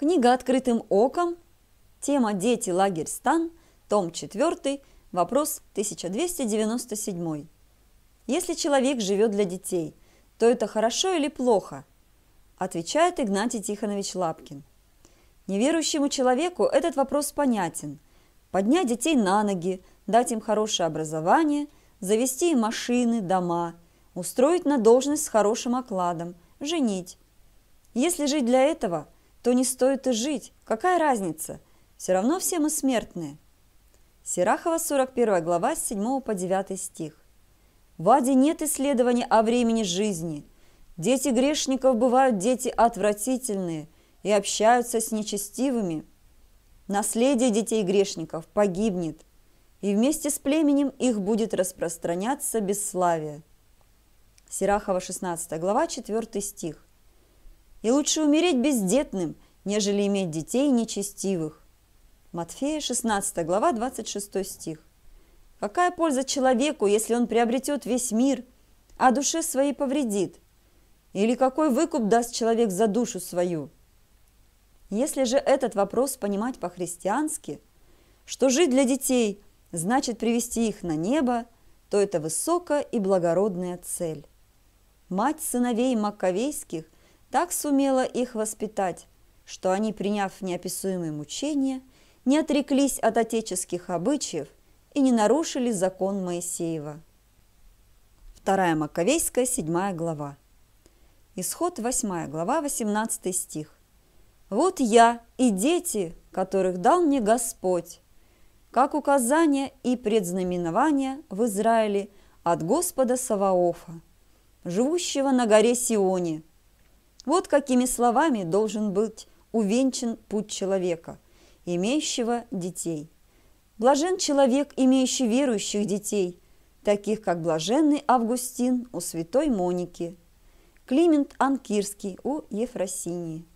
Книга «Открытым оком», тема «Дети, лагерь, стан», том 4, вопрос 1297. Если человек живет для детей, то это хорошо или плохо? Отвечает Игнатий Тихонович Лапкин. Неверующему человеку этот вопрос понятен. Поднять детей на ноги, дать им хорошее образование, завести им машины, дома, устроить на должность с хорошим окладом, женить. Если жить для этого – то не стоит и жить. Какая разница? Все равно все мы смертные. Серахова, 41 глава, с 7 по 9 стих. В Аде нет исследования о времени жизни. Дети грешников бывают дети отвратительные и общаются с нечестивыми. Наследие детей грешников погибнет, и вместе с племенем их будет распространяться бесславие. Серахова, 16 глава, 4 стих. И лучше умереть бездетным, нежели иметь детей нечестивых. Матфея 16 глава 26 стих. Какая польза человеку, если он приобретет весь мир, а душе своей повредит? Или какой выкуп даст человек за душу свою? Если же этот вопрос понимать по-христиански, что жить для детей значит привести их на небо, то это высокая и благородная цель. Мать сыновей Маковейских – так сумела их воспитать, что они, приняв неописуемые мучения, не отреклись от отеческих обычаев и не нарушили закон Моисеева. Вторая Маковейская, 7 глава. Исход 8 глава, 18 стих. «Вот я и дети, которых дал мне Господь, как указание и предзнаменование в Израиле от Господа Саваофа, живущего на горе Сионе, вот какими словами должен быть увенчан путь человека, имеющего детей. Блажен человек, имеющий верующих детей, таких как блаженный Августин у святой Моники, Климент Анкирский у Ефросинии.